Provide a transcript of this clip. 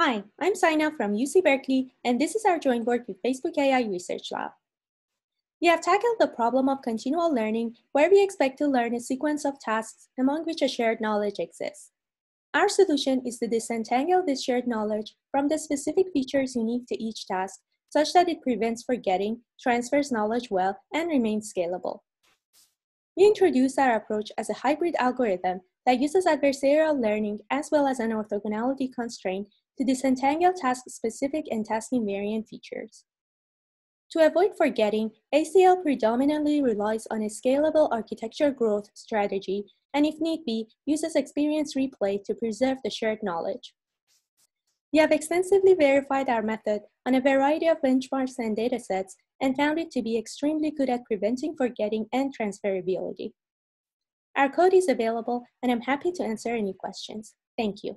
Hi, I'm Sina from UC Berkeley, and this is our joint work with Facebook AI Research Lab. We have tackled the problem of continual learning where we expect to learn a sequence of tasks among which a shared knowledge exists. Our solution is to disentangle this shared knowledge from the specific features unique to each task such that it prevents forgetting, transfers knowledge well, and remains scalable. We introduce our approach as a hybrid algorithm that uses adversarial learning as well as an orthogonality constraint to disentangle task-specific and task-invariant features. To avoid forgetting, ACL predominantly relies on a scalable architecture growth strategy and if need be, uses experience replay to preserve the shared knowledge. We have extensively verified our method on a variety of benchmarks and datasets and found it to be extremely good at preventing forgetting and transferability. Our code is available and I'm happy to answer any questions. Thank you.